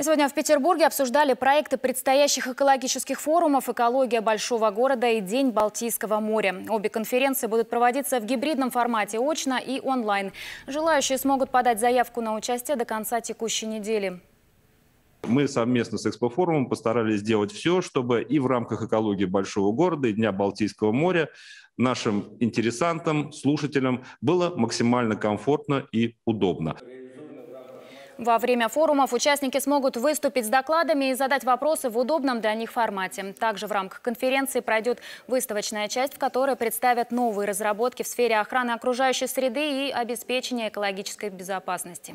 сегодня в Петербурге обсуждали проекты предстоящих экологических форумов «Экология большого города» и «День Балтийского моря». Обе конференции будут проводиться в гибридном формате очно и онлайн. Желающие смогут подать заявку на участие до конца текущей недели. Мы совместно с Экспофорумом постарались сделать все, чтобы и в рамках экологии большого города и Дня Балтийского моря нашим интересантам, слушателям было максимально комфортно и удобно. Во время форумов участники смогут выступить с докладами и задать вопросы в удобном для них формате. Также в рамках конференции пройдет выставочная часть, в которой представят новые разработки в сфере охраны окружающей среды и обеспечения экологической безопасности.